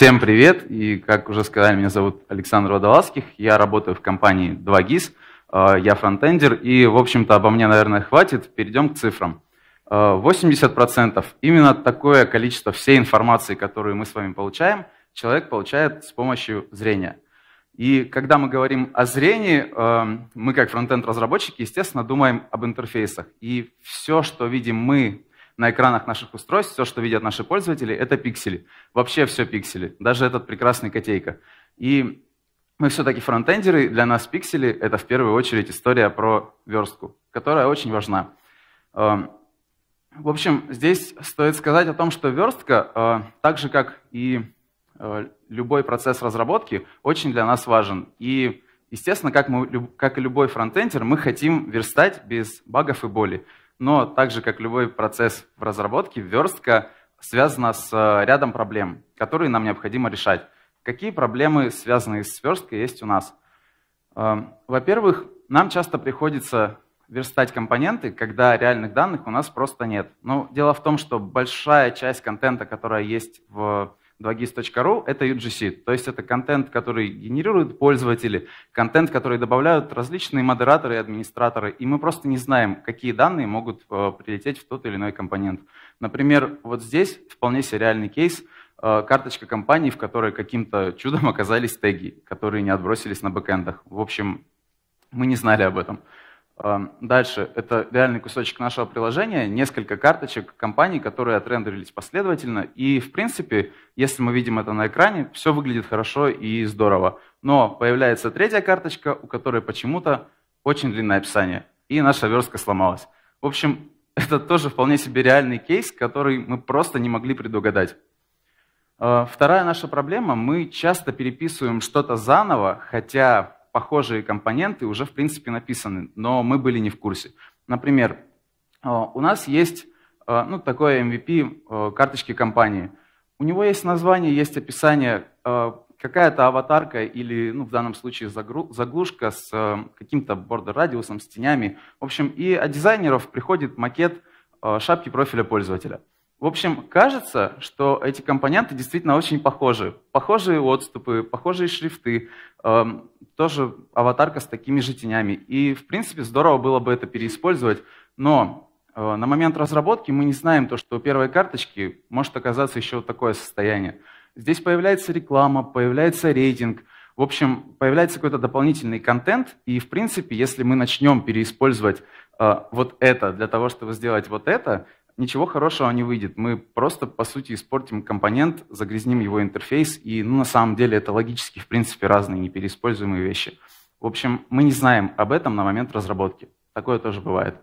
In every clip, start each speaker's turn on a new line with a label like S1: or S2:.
S1: Всем привет! И, как уже сказали, меня зовут Александр Водолазских. Я работаю в компании 2GIS. Э, я фронтендер. И, в общем-то, обо мне, наверное, хватит. Перейдем к цифрам. 80% э, именно такое количество всей информации, которую мы с вами получаем, человек получает с помощью зрения. И когда мы говорим о зрении, э, мы как фронтенд-разработчики, естественно, думаем об интерфейсах. И все, что видим мы на экранах наших устройств, все, что видят наши пользователи, это пиксели. Вообще все пиксели, даже этот прекрасный котейка. И мы все-таки фронтендеры, для нас пиксели — это в первую очередь история про верстку, которая очень важна. Эм, в общем, здесь стоит сказать о том, что верстка, э, так же как и э, любой процесс разработки, очень для нас важен. И, естественно, как, мы, как и любой фронтендер, мы хотим верстать без багов и боли но так же, как любой процесс в разработке, верстка связана с э, рядом проблем, которые нам необходимо решать. Какие проблемы, связанные с версткой, есть у нас? Эм, во-первых, нам часто приходится верстать компоненты, когда реальных данных у нас просто нет. Но ну, дело в том, что большая часть контента, которая есть в 2gis.ru — это UGC, то есть это контент, который генерируют пользователи, контент, который добавляют различные модераторы и администраторы, и мы просто не знаем, какие данные могут э, прилететь в тот или иной компонент. Например, вот здесь вполне себе реальный кейс э, — карточка компании, в которой каким-то чудом оказались теги, которые не отбросились на бэкэндах. В общем, мы не знали об этом. Эм, дальше, это реальный кусочек нашего приложения, несколько карточек компаний, которые отрендерились последовательно. И, в принципе, если мы видим это на экране, все выглядит хорошо и здорово. Но появляется третья карточка, у которой почему-то очень длинное описание. И наша верстка сломалась. В общем, это тоже вполне себе реальный кейс, который мы просто не могли предугадать. Э, вторая наша проблема, мы часто переписываем что-то заново, хотя похожие компоненты уже, в принципе, написаны, но мы были не в курсе. Например, э, у нас есть э, ну, такой MVP э, карточки компании. У него есть название, есть описание, какая-то аватарка или, ну, в данном случае, заглушка с каким-то бордер-радиусом, с тенями. В общем, и от дизайнеров приходит макет шапки профиля пользователя – в общем, кажется, что эти компоненты действительно очень похожи. Похожие отступы, похожие шрифты, эм, тоже аватарка с такими же тенями. И, в принципе, здорово было бы это переиспользовать, но э, на момент разработки мы не знаем то, что у первой карточки может оказаться еще вот такое состояние. Здесь появляется реклама, появляется рейтинг, в общем, появляется какой-то дополнительный контент, и, в принципе, если мы начнем переиспользовать э, вот это для того, чтобы сделать вот это, ничего хорошего не выйдет. Мы просто, по сути, испортим компонент, загрязним его интерфейс, и ну, на самом деле это логически, в принципе, разные непереиспользуемые вещи. В общем, мы не знаем об этом на момент разработки. Такое тоже бывает.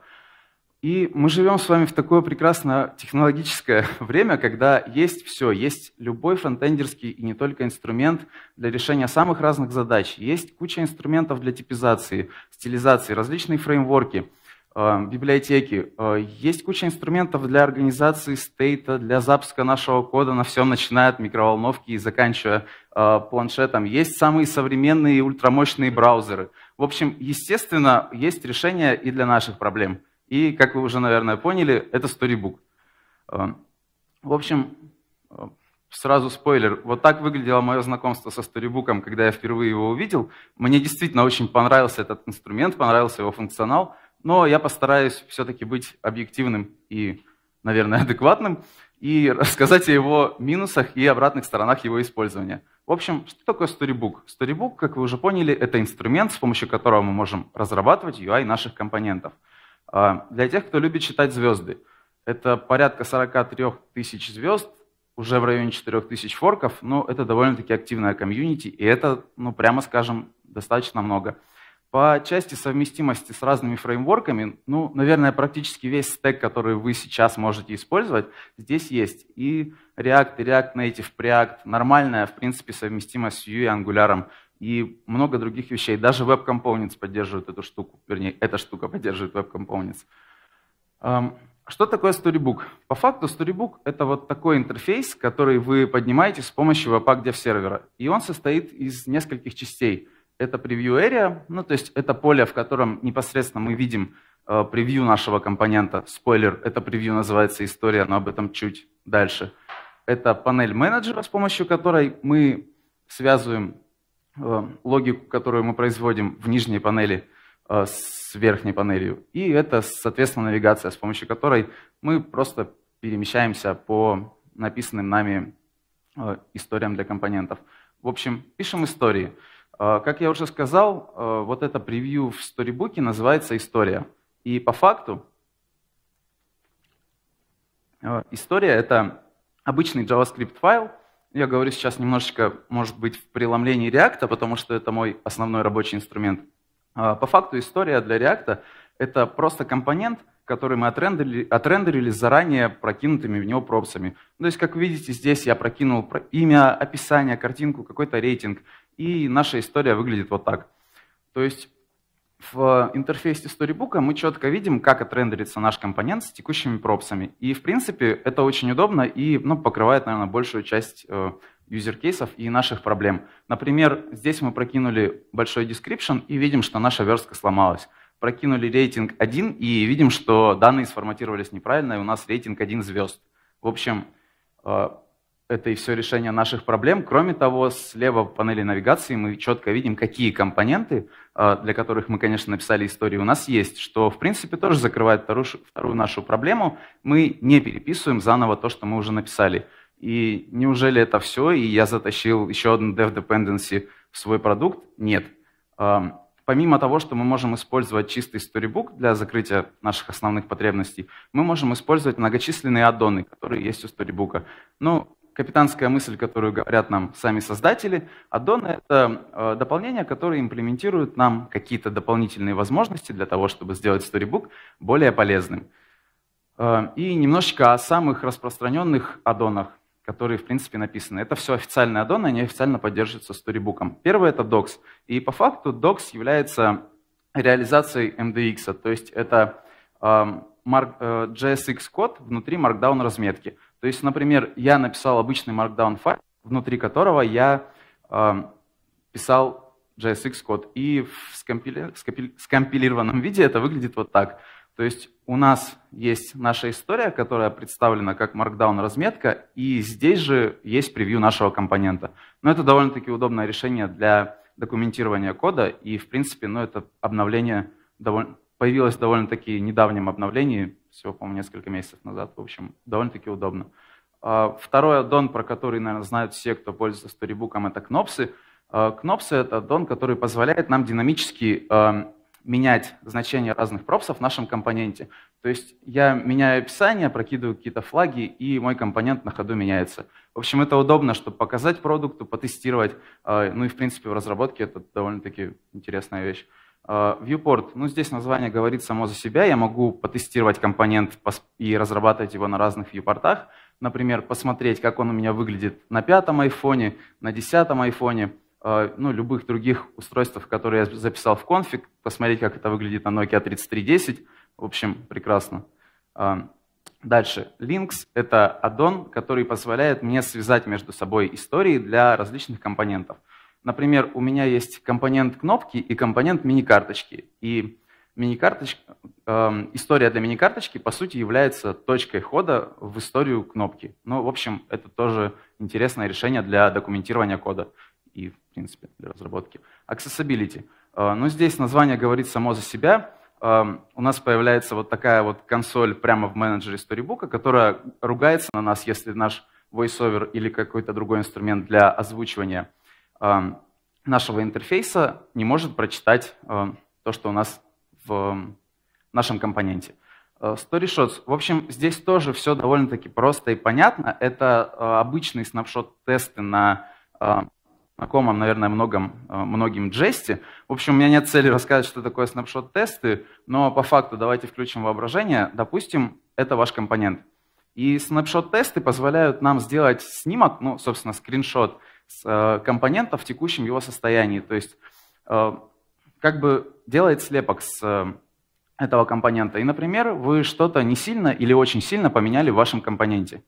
S1: И мы живем с вами в такое прекрасное технологическое время, когда есть все, есть любой фронтендерский и не только инструмент для решения самых разных задач, есть куча инструментов для типизации, стилизации, различные фреймворки – Э, библиотеки. Э, есть куча инструментов для организации стейта, для запуска нашего кода на всем, начиная от микроволновки и заканчивая э, планшетом. Есть самые современные ультрамощные браузеры. В общем, естественно, есть решение и для наших проблем. И, как вы уже, наверное, поняли, это Storybook. В общем, сразу спойлер. Вот так выглядело мое знакомство со Storybook, когда я впервые его увидел. Мне действительно очень понравился этот инструмент, понравился его функционал – но я постараюсь все-таки быть объективным и, наверное, адекватным и рассказать о его минусах и обратных сторонах его использования. В общем, что такое Storybook? Storybook, как вы уже поняли, это инструмент, с помощью которого мы можем разрабатывать UI наших компонентов. А, для тех, кто любит читать звезды, это порядка 43 тысяч звезд, уже в районе 4 тысяч форков, но это довольно-таки активная комьюнити, и это, ну прямо скажем, достаточно много. По части совместимости с разными фреймворками, ну, наверное, практически весь стек, который вы сейчас можете использовать, здесь есть. И React, и React Native, Preact, нормальная, в принципе, совместимость с Vue и Angular, и много других вещей. Даже Web Components поддерживает эту штуку, вернее, эта штука поддерживает Web Components. Эм, что такое Storybook? По факту Storybook — это вот такой интерфейс, который вы поднимаете с помощью Webpack Dev сервера. И он состоит из нескольких частей — это превью area, ну то есть это поле, в котором непосредственно мы видим э, превью нашего компонента. Спойлер, это превью называется история, но об этом чуть дальше. Это панель менеджера, с помощью которой мы связываем э, логику, которую мы производим в нижней панели э, с верхней панелью. И это, соответственно, навигация, с помощью которой мы просто перемещаемся по написанным нами историям для компонентов. В общем, пишем истории. Э, как я уже сказал, э, вот это превью в сторибуке называется «История». И по факту э, история — это обычный JavaScript файл. Я говорю сейчас немножечко, может быть, в преломлении React, потому что это мой основной рабочий инструмент. По факту история для React — это просто компонент, который мы отрендерили, отрендерили заранее прокинутыми в него пропсами. То есть, как видите, здесь я прокинул имя, описание, картинку, какой-то рейтинг. И наша история выглядит вот так. То есть в интерфейсе Storybook мы четко видим, как отрендерится наш компонент с текущими пропсами. И, в принципе, это очень удобно и ну, покрывает, наверное, большую часть э, юзер-кейсов и наших проблем. Например, здесь мы прокинули большой description и видим, что наша верстка сломалась. Прокинули рейтинг 1 и видим, что данные сформатировались неправильно, и у нас рейтинг 1 звезд. В общем, э, это и все решение наших проблем. Кроме того, слева в панели навигации мы четко видим, какие компоненты, а, для которых мы, конечно, написали истории, у нас есть, что, в принципе, тоже закрывает вторую, вторую нашу проблему. Мы не переписываем заново то, что мы уже написали. И неужели это все, и я затащил еще одну dev dependency в свой продукт? Нет. А, помимо того, что мы можем использовать чистый storybook для закрытия наших основных потребностей, мы можем использовать многочисленные аддоны, которые есть у storybook. Ну, капитанская мысль, которую говорят нам сами создатели. Аддоны — это э, дополнение, которое имплементирует нам какие-то дополнительные возможности для того, чтобы сделать Storybook более полезным. Э, и немножечко о самых распространенных аддонах, которые, в принципе, написаны. Это все официальные аддоны, они официально поддерживаются Storybook. Первый — это Docs. И по факту Docs является реализацией MDX, эм то есть это JSX-код э, внутри Markdown-разметки — то есть, например, я написал обычный Markdown файл, внутри которого я э, писал JSX код, и в скомпили... Скомпили... скомпилированном виде это выглядит вот так. То есть у нас есть наша история, которая представлена как Markdown разметка, и здесь же есть превью нашего компонента. Но это довольно-таки удобное решение для документирования кода, и в принципе, ну, это обновление довольно появилось в довольно-таки недавнем обновлении, всего, по-моему, несколько месяцев назад. В общем, довольно-таки удобно. А, Второй аддон, про который, наверное, знают все, кто пользуется Storybook, это кнопсы. А, кнопсы — это аддон, который позволяет нам динамически а, менять значения разных пропсов в нашем компоненте. То есть я меняю описание, прокидываю какие-то флаги, и мой компонент на ходу меняется. В общем, это удобно, чтобы показать продукту, потестировать. Ну и, в принципе, в разработке это довольно-таки интересная вещь. А, viewport, ну здесь название говорит само за себя, я могу потестировать компонент и разрабатывать его на разных viewport. Например, посмотреть, как он у меня выглядит на пятом айфоне, на десятом айфоне, а, ну, любых других устройств, которые я записал в конфиг, посмотреть, как это выглядит на Nokia 3310. В общем, прекрасно. А, дальше. Links — это аддон, который позволяет мне связать между собой истории для различных компонентов. Например, у меня есть компонент кнопки и компонент мини-карточки. И мини э, эм, история для мини-карточки, по сути, является точкой хода в историю кнопки. Ну, в общем, это тоже интересное решение для документирования кода и, в принципе, для разработки. Accessibility. Э, ну, здесь название говорит само за себя. Э, у нас появляется вот такая вот консоль прямо в менеджере Storybook, которая ругается на нас, если наш voiceover или какой-то другой инструмент для озвучивания – нашего интерфейса не может прочитать то, что у нас в нашем компоненте. Э, StoryShots. В общем, здесь тоже все довольно-таки просто и понятно. Это э, обычные снапшот-тесты на знакомом, э, наверное, многом, многим джесте. В общем, у меня нет цели рассказать, что такое снапшот-тесты, но по факту давайте включим воображение. Допустим, это ваш компонент. И снапшот-тесты позволяют нам сделать снимок, ну, собственно, скриншот – Э, компонента в текущем его состоянии. То есть э, как бы делает слепок с э, этого компонента. И, например, вы что-то не сильно или очень сильно поменяли в вашем компоненте.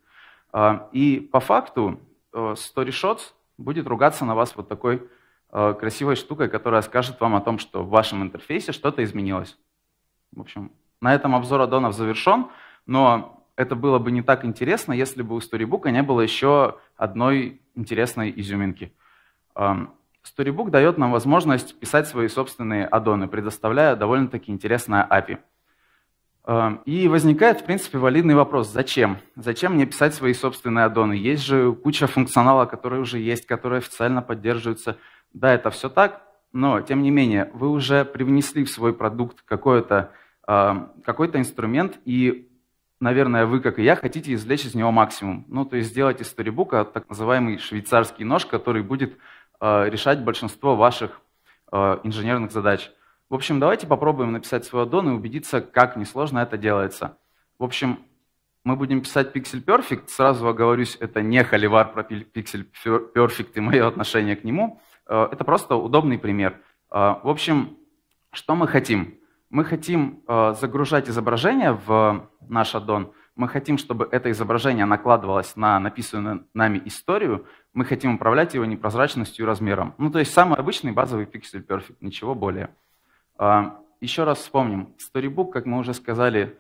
S1: И по факту StoryShots будет ругаться на вас вот такой красивой штукой, которая скажет вам о том, что в вашем интерфейсе что-то изменилось. В общем, на этом обзор аддонов завершен, но это было бы не так интересно, если бы у Storybook не было еще одной интересной изюминки. Storybook дает нам возможность писать свои собственные аддоны, предоставляя довольно-таки интересное API. И возникает, в принципе, валидный вопрос, зачем? Зачем мне писать свои собственные аддоны? Есть же куча функционала, который уже есть, который официально поддерживается. Да, это все так, но, тем не менее, вы уже привнесли в свой продукт какой-то какой инструмент, и наверное, вы, как и я, хотите извлечь из него максимум. Ну, то есть сделать из сторибука так называемый швейцарский нож, который будет э, решать большинство ваших э, инженерных задач. В общем, давайте попробуем написать свой аддон и убедиться, как несложно это делается. В общем, мы будем писать Pixel Perfect. Сразу оговорюсь, это не холивар про Pixel Perfect и мое отношение к нему. Э, это просто удобный пример. Э, в общем, что мы хотим? мы хотим э, загружать изображение в наш аддон, мы хотим, чтобы это изображение накладывалось на написанную нами историю, мы хотим управлять его непрозрачностью и размером. Ну, то есть самый обычный базовый пиксель Perfect, ничего более. А, еще раз вспомним, Storybook, как мы уже сказали,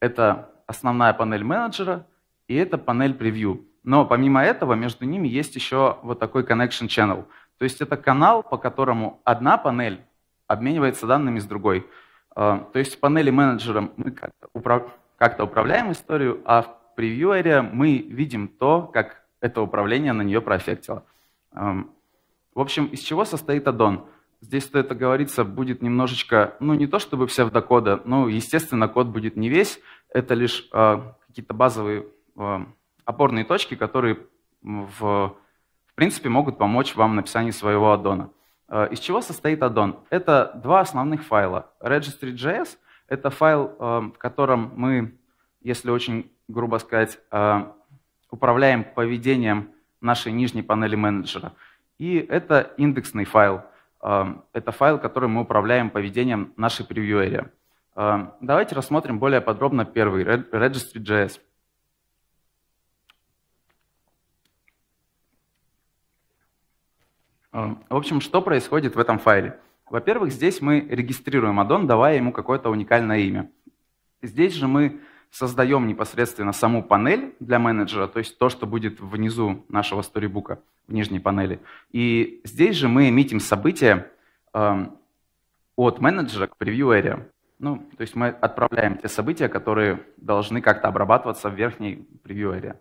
S1: это основная панель менеджера и это панель превью. Но помимо этого между ними есть еще вот такой connection channel. То есть это канал, по которому одна панель обменивается данными с другой. А, то есть в панели менеджера мы как-то управ... как управляем историю, а в превьюере мы видим то, как это управление на нее проэффектило. Эм, в общем, из чего состоит аддон? Здесь, что это говорится, будет немножечко, ну не то чтобы в докода, но, естественно, код будет не весь, это лишь а, какие-то базовые а, опорные точки, которые в, в принципе могут помочь вам в написании своего аддона. Э, из чего состоит аддон? Это два основных файла. Registry.js — это файл, э, в котором мы, если очень грубо сказать, э, управляем поведением нашей нижней панели менеджера. И это индексный файл. Это файл, который мы управляем поведением нашей превьюэре. Давайте рассмотрим более подробно первый, registry.js. Эм, в общем, что происходит в этом файле? Во-первых, здесь мы регистрируем аддон, давая ему какое-то уникальное имя. Здесь же мы создаем непосредственно саму панель для менеджера, то есть то, что будет внизу нашего сторибука, в нижней панели. И здесь же мы эмитим события э, от менеджера к превью area. Ну, то есть мы отправляем те события, которые должны как-то обрабатываться в верхней превью area.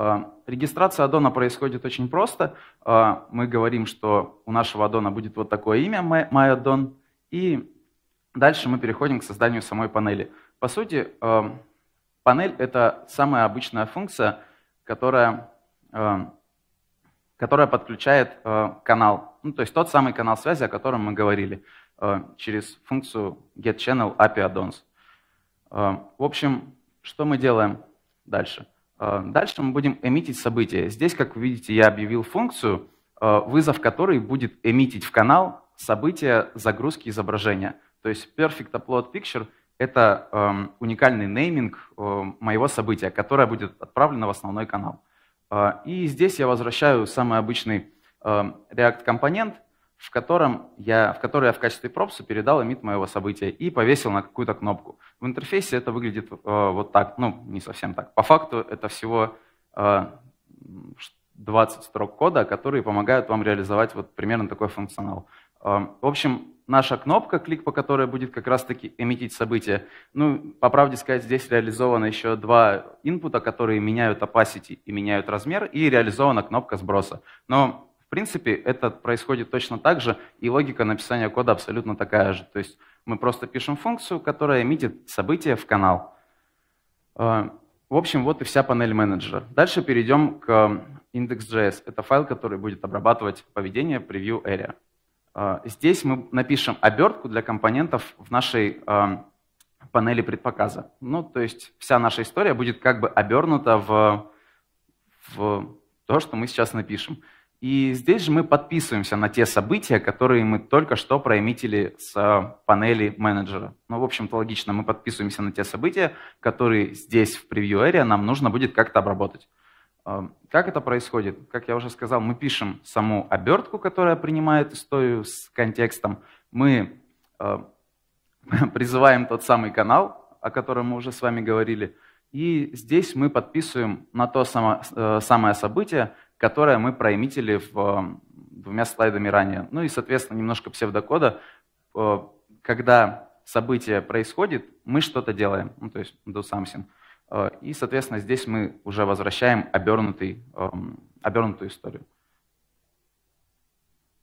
S1: А, регистрация аддона происходит очень просто. А, мы говорим, что у нашего аддона будет вот такое имя MyAddon, и дальше мы переходим к созданию самой панели. По сути, а, панель — это самая обычная функция, которая, которая подключает канал, ну, то есть тот самый канал связи, о котором мы говорили, через функцию getChannel API addons. В общем, что мы делаем дальше — а, дальше мы будем эмитить события. Здесь, как вы видите, я объявил функцию, а, вызов которой будет эмитить в канал события загрузки изображения. То есть Perfect Upload Picture — это эм, уникальный нейминг э, моего события, которое будет отправлено в основной канал. А, и здесь я возвращаю самый обычный эм, React-компонент — в, котором я, в который я в качестве пропса передал имит моего события и повесил на какую-то кнопку. В интерфейсе это выглядит э, вот так, ну, не совсем так. По факту это всего э, 20 строк кода, которые помогают вам реализовать вот примерно такой функционал. Э, в общем, наша кнопка, клик по которой будет как раз-таки эмитить событие. Ну, по правде сказать, здесь реализовано еще два инпута, которые меняют opacity и меняют размер, и реализована кнопка сброса. Но в принципе, это происходит точно так же, и логика написания кода абсолютно такая же. То есть мы просто пишем функцию, которая эмитит события в канал. Э, в общем, вот и вся панель менеджера. Дальше перейдем к index.js. Э, это файл, который будет обрабатывать поведение preview area. Э, здесь мы напишем обертку для компонентов в нашей панели предпоказа. Ну, то есть вся наша история будет как бы обернута в, в то, что мы сейчас напишем. И здесь же мы подписываемся на те события, которые мы только что проимитили с а, панели менеджера. Ну, в общем-то, логично, мы подписываемся на те события, которые здесь в превью-эре нам нужно будет как-то обработать. А, как это происходит? Как я уже сказал, мы пишем саму обертку, которая принимает историю с контекстом. Мы а, призываем тот самый канал, о котором мы уже с вами говорили, и здесь мы подписываем на то само, э, самое событие, которое мы проимитили в, эм, двумя слайдами ранее. Ну и, соответственно, немножко псевдокода. Э, когда событие происходит, мы что-то делаем, ну, то есть do something. Э, и, соответственно, здесь мы уже возвращаем обернутый, эм, обернутую историю.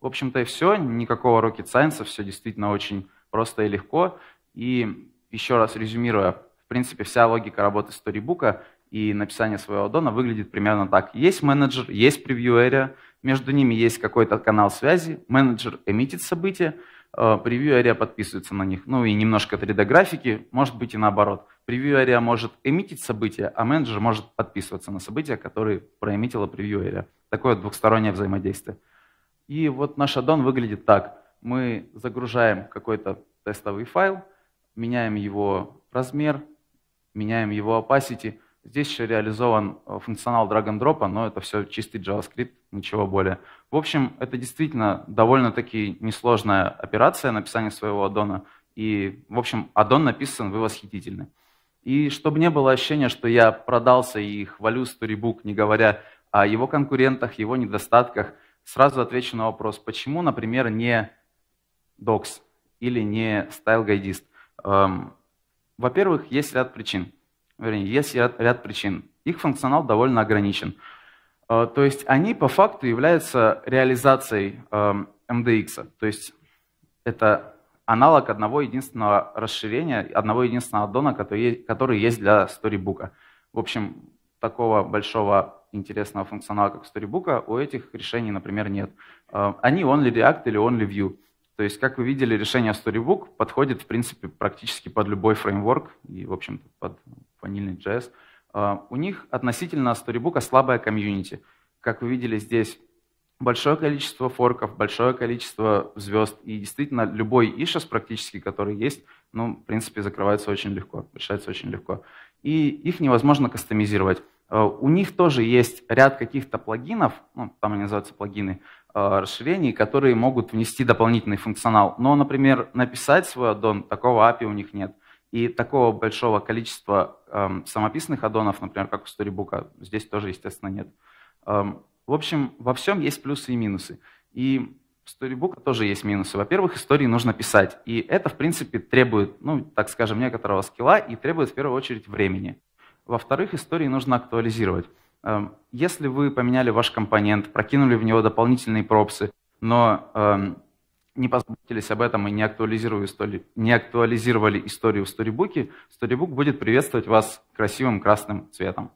S1: В общем-то и все, никакого rocket science, все действительно очень просто и легко. И еще раз резюмируя, в принципе, вся логика работы сторибука и написание своего аддона выглядит примерно так. Есть менеджер, есть превью-area, между ними есть какой-то канал связи, менеджер эмитит события, э, превью-area подписывается на них. Ну и немножко 3D-графики, может быть и наоборот. Превью-area может эмитить события, а менеджер может подписываться на события, которые проэмитила превью-area. Такое двухстороннее взаимодействие. И вот наш аддон выглядит так. Мы загружаем какой-то тестовый файл, меняем его размер, меняем его opacity – Здесь еще реализован э, функционал drag and drop, но это все чистый JavaScript, ничего более. В общем, это действительно довольно-таки несложная операция написания своего аддона. И, в общем, аддон написан, вы восхитительны. И чтобы не было ощущения, что я продался и хвалю Storybook, не говоря о его конкурентах, его недостатках, сразу отвечу на вопрос, почему, например, не Docs или не Styleguideist. Эм, во-первых, есть ряд причин вернее, есть ряд, ряд причин. Их функционал довольно ограничен. Э, то есть они по факту являются реализацией MDX. Эм, то есть это аналог одного единственного расширения, одного единственного аддона, который есть для Storybook. В общем, такого большого интересного функционала, как Storybook, у этих решений, например, нет. Э, они only React или only Vue. То есть, как вы видели, решение Storybook подходит, в принципе, практически под любой фреймворк и, в общем-то, под ванильный JS. А, у них относительно Storybook слабая комьюнити. Как вы видели здесь, большое количество форков, большое количество звезд. И действительно, любой ишес практически, который есть, ну, в принципе, закрывается очень легко, решается очень легко. И их невозможно кастомизировать. А, у них тоже есть ряд каких-то плагинов, ну, там они называются плагины, Э, расширений, которые могут внести дополнительный функционал. Но, например, написать свой аддон, такого API у них нет. И такого большого количества эм, самописных аддонов, например, как у Storybook, а, здесь тоже, естественно, нет. Эм, в общем, во всем есть плюсы и минусы. И у Storybook тоже есть минусы. Во-первых, истории нужно писать. И это, в принципе, требует, ну, так скажем, некоторого скилла и требует в первую очередь времени. Во-вторых, истории нужно актуализировать. Эм, если вы поменяли ваш компонент, прокинули в него дополнительные пропсы, но эм, не позаботились об этом и не актуализировали, историю, не актуализировали историю в Storybook, Storybook будет приветствовать вас красивым красным цветом.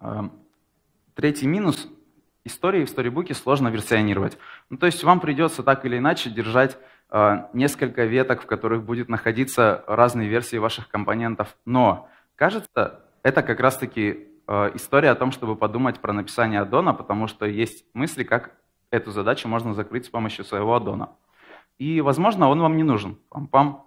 S1: Эм, третий минус. Истории в Storybook сложно версионировать. Ну, то есть вам придется так или иначе держать Э, несколько веток, в которых будет находиться разные версии ваших компонентов. Но, кажется, это как раз-таки э, история о том, чтобы подумать про написание аддона, потому что есть мысли, как эту задачу можно закрыть с помощью своего аддона. И, возможно, он вам не нужен. Пам-пам.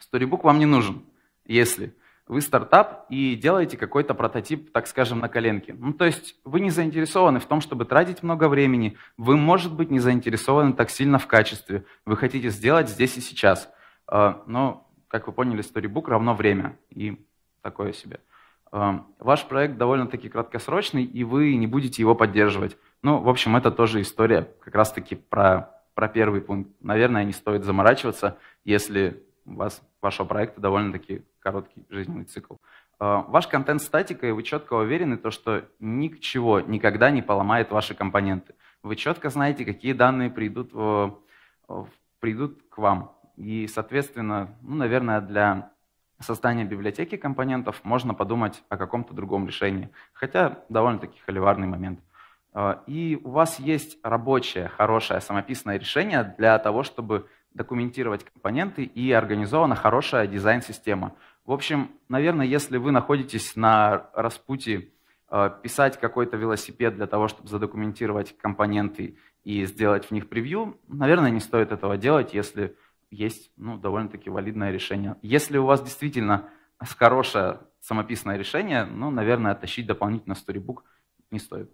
S1: Storybook вам не нужен, если вы стартап и делаете какой-то прототип, так скажем, на коленке. Ну, то есть вы не заинтересованы в том, чтобы тратить много времени, вы, может быть, не заинтересованы так сильно в качестве, вы хотите сделать здесь и сейчас. А, но, как вы поняли, storybook равно время и такое себе. А, ваш проект довольно-таки краткосрочный, и вы не будете его поддерживать. Ну, в общем, это тоже история как раз-таки про, про первый пункт. Наверное, не стоит заморачиваться, если у вас, вашего проекта довольно-таки короткий жизненный цикл. А, ваш контент статика, и вы четко уверены, то, что ничего никогда не поломает ваши компоненты. Вы четко знаете, какие данные придут, в, придут к вам. И, соответственно, ну, наверное, для создания библиотеки компонентов можно подумать о каком-то другом решении. Хотя довольно-таки холиварный момент. А, и у вас есть рабочее, хорошее, самописное решение для того, чтобы документировать компоненты и организована хорошая дизайн-система – в общем, наверное, если вы находитесь на распути, э, писать какой-то велосипед для того, чтобы задокументировать компоненты и сделать в них превью, наверное, не стоит этого делать, если есть ну, довольно-таки валидное решение. Если у вас действительно хорошее самописное решение, ну, наверное, оттащить дополнительно Storybook не стоит.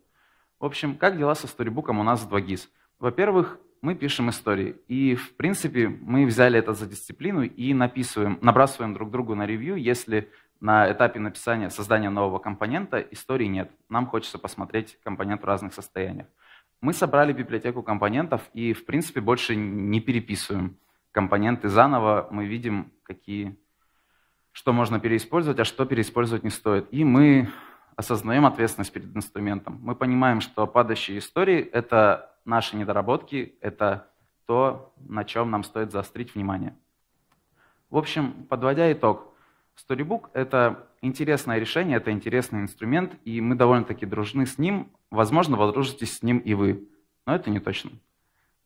S1: В общем, как дела со Storybook у нас в 2GIS? Во-первых, мы пишем истории. И, в принципе, мы взяли это за дисциплину и написываем, набрасываем друг другу на ревью, если на этапе написания, создания нового компонента истории нет. Нам хочется посмотреть компонент в разных состояниях. Мы собрали библиотеку компонентов и, в принципе, больше не переписываем компоненты заново. Мы видим, какие, что можно переиспользовать, а что переиспользовать не стоит. И мы осознаем ответственность перед инструментом. Мы понимаем, что падающие истории — это наши недоработки – это то, на чем нам стоит заострить внимание. В общем, подводя итог, Storybook — это интересное решение, это интересный инструмент, и мы довольно-таки дружны с ним. Возможно, водружитесь с ним и вы, но это не точно.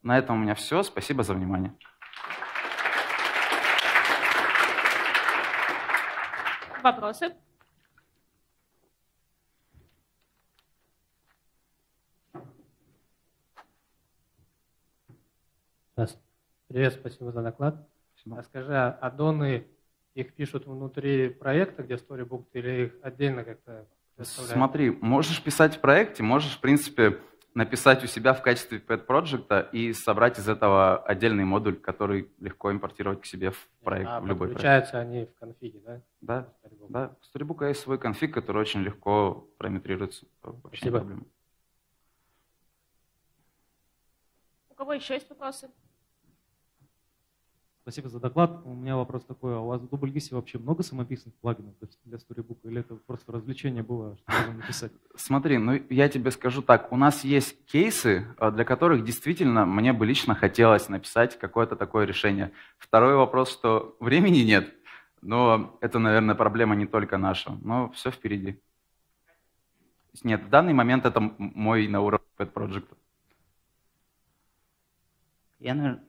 S1: На этом у меня все. Спасибо за внимание. Вопросы? Привет, спасибо за доклад. Спасибо. А скажи, а доны их пишут внутри проекта, где Storybook, или их отдельно как-то Смотри, можешь писать в проекте, можешь, в принципе, написать у себя в качестве pet project и собрать из этого отдельный модуль, который легко импортировать к себе в проект, а, в любой проект. они в конфиге, да? Да, в Storybook. да. У Storybook а есть свой конфиг, который очень легко параметрируется. Спасибо. Проблема. кого еще есть вопросы? Спасибо за доклад. У меня вопрос такой. А у вас в Double вообще много самописных плагинов для Storybook? Или это просто развлечение было, чтобы написать? Смотри, ну я тебе скажу так. У нас есть кейсы, э, для которых действительно мне бы лично хотелось написать какое-то такое решение. Второй вопрос, что времени нет. Но это, наверное, проблема не только наша. Но все впереди. Нет, в данный момент это мой на уровне pet project. Я, наверное...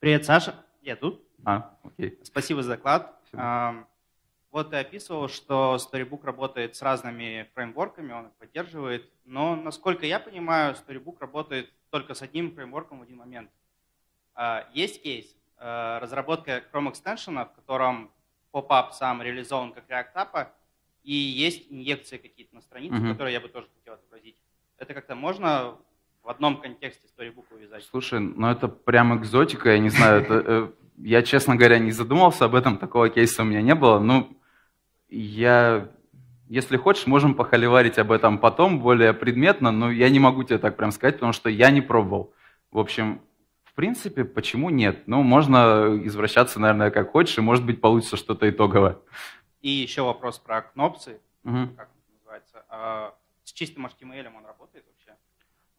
S1: Привет, Саша. Я тут. А, окей. Спасибо за доклад. Вот ты описывал, что Storybook работает с разными фреймворками, он их поддерживает, но, насколько я понимаю, Storybook работает только с одним фреймворком в один момент. А, есть кейс а, разработка Chrome Extension, в котором pop-up сам реализован как React App, и есть инъекции какие-то на странице, mm-hmm. которые я бы тоже хотел отобразить. Это как-то можно в одном контексте с буквы вязать. Слушай, ну это прям экзотика, я не знаю, это, э, я, честно говоря, не задумался об этом, такого кейса у меня не было. Ну, я, если хочешь, можем похоливарить об этом потом более предметно, но я не могу тебе так прям сказать, потому что я не пробовал. В общем, в принципе, почему нет? Ну, можно извращаться, наверное, как хочешь, и, может быть, получится что-то итоговое. И еще вопрос про кнопцы, угу. как называется. А, с чистым HTML он работает вообще?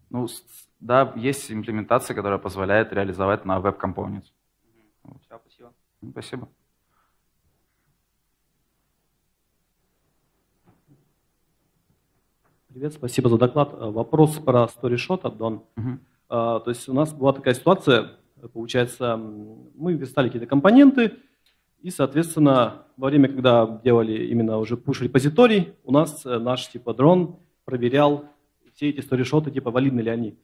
S1: Ну, да, есть имплементация, которая позволяет реализовать на веб компонент угу. Все, спасибо. Ну, спасибо. Привет, спасибо за доклад. Э, вопрос про StoryShot от Дон. Угу. А, то есть у нас была такая ситуация, э, получается, мы верстали какие-то компоненты, и, соответственно, во время, когда делали именно уже пуш-репозиторий, у нас наш типа дрон проверял все эти сторишоты, типа, валидны ли они.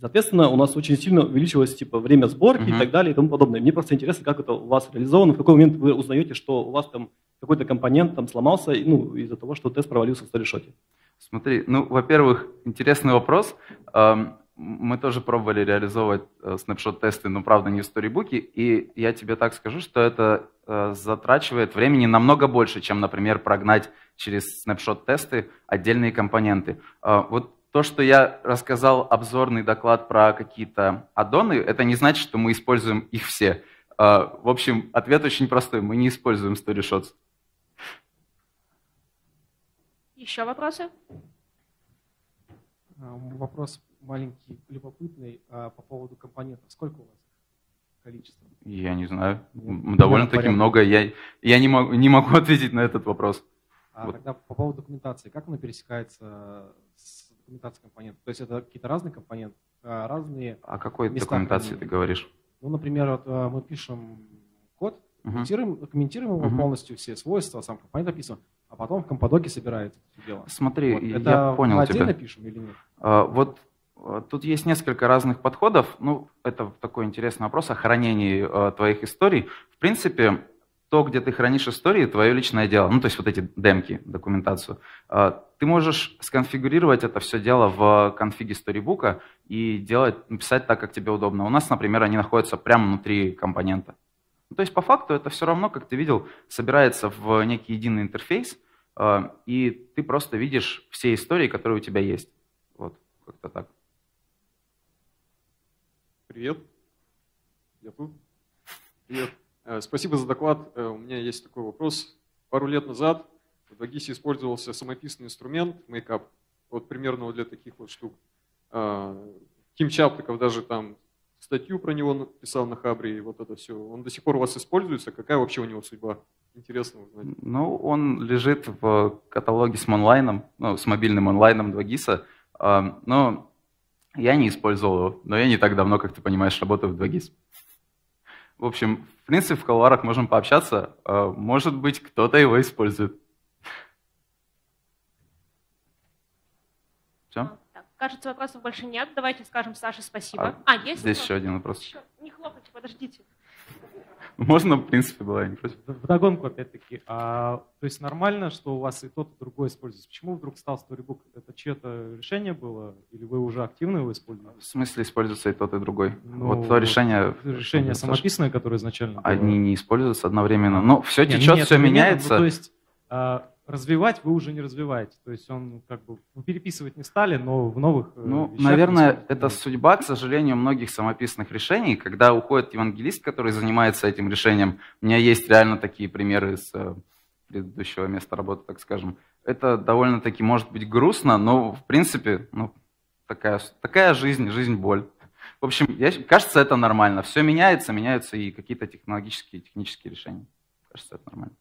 S1: соответственно, у нас очень сильно увеличилось типа, время сборки uh-huh. и так далее и тому подобное. Мне просто интересно, как это у вас реализовано, в какой момент вы узнаете, что у вас там какой-то компонент там сломался ну, из-за того, что тест провалился в сторишоте. Смотри, ну, во-первых, интересный вопрос. Эм, мы тоже пробовали реализовывать э, снапшот-тесты, но, правда, не в сторибуке. И я тебе так скажу, что это э, затрачивает времени намного больше, чем, например, прогнать через снапшот-тесты отдельные компоненты. Э, вот то, что я рассказал обзорный доклад про какие-то аддоны, это не значит, что мы используем их все. А, в общем, ответ очень простой. Мы не используем StoryShots. Еще вопросы? А, вопрос маленький, любопытный а, по поводу компонентов. Сколько у вас количество? Я не знаю. Довольно-таки много. Я, я не, могу, не могу ответить на этот вопрос. А вот. тогда по поводу документации. Как она пересекается с документация компонентов. То есть это какие-то разные компоненты, а, разные А какой места документации хранения. ты говоришь? Ну, например, вот а, мы пишем код, угу. документируем, документируем его угу. полностью, все свойства, сам компонент описан, а потом в комподоке собирает это дело. Смотри, вот. это я понял мы отдельно тебя. пишем или нет? А, вот а, Тут есть несколько разных подходов. Ну, это такой интересный вопрос о хранении э, твоих историй. В принципе, то, где ты хранишь истории, твое личное дело, ну, то есть вот эти демки, документацию, а, ты можешь сконфигурировать это все дело в конфиге сторибука и делать, написать так, как тебе удобно. У нас, например, они находятся прямо внутри компонента. Ну, то есть по факту это все равно, как ты видел, собирается в некий единый интерфейс, а, и ты просто видишь все истории, которые у тебя есть. Вот, как-то так. Привет. Я тут. Привет. Э, спасибо за доклад. Э, у меня есть такой вопрос. Пару лет назад в Дагисе использовался самописный инструмент мейкап. вот примерно вот для таких вот штук. Э, Ким Чаптыков даже там статью про него написал на Хабре, и вот это все. Он до сих пор у вас используется? Какая вообще у него судьба? Интересно узнать. Ну, он лежит в каталоге с онлайном, ну, с мобильным онлайном Двагиса. Но я не использовал его, но я не так давно, как ты понимаешь, работаю в Двагис. В общем, в принципе, в колуарах можем пообщаться. А, может быть, кто-то его использует. Все? Ну, кажется, вопросов больше нет. Давайте скажем Саше спасибо. А, а есть? Здесь вопрос? еще один вопрос. Еще. Не хлопайте, подождите. Можно, в принципе, было, я не против. В догонку, опять-таки. А, то есть нормально, что у вас и тот, и другой используется. Почему вдруг стал Storybook? Это чье-то решение было? Или вы уже активно его использовали? В смысле используется и тот, и другой? Ну, вот то решение... Решение самописное, которое изначально было. Они не используются одновременно. Но ну, все ну нет, течет, ну нет, все меняется. Ну, то есть а, развивать вы уже не развиваете. То есть он как бы вы ну, переписывать не стали, но в новых э, Ну, наверное, это судьба, к сожалению, многих самописных решений. Когда уходит евангелист, который занимается этим решением, у меня есть реально такие примеры из э, предыдущего места работы, так скажем. Это довольно-таки может быть грустно, но в принципе, ну, такая, такая жизнь, жизнь боль. В общем, я, кажется, это нормально. Все меняется, меняются и какие-то технологические, технические решения. Кажется, это нормально.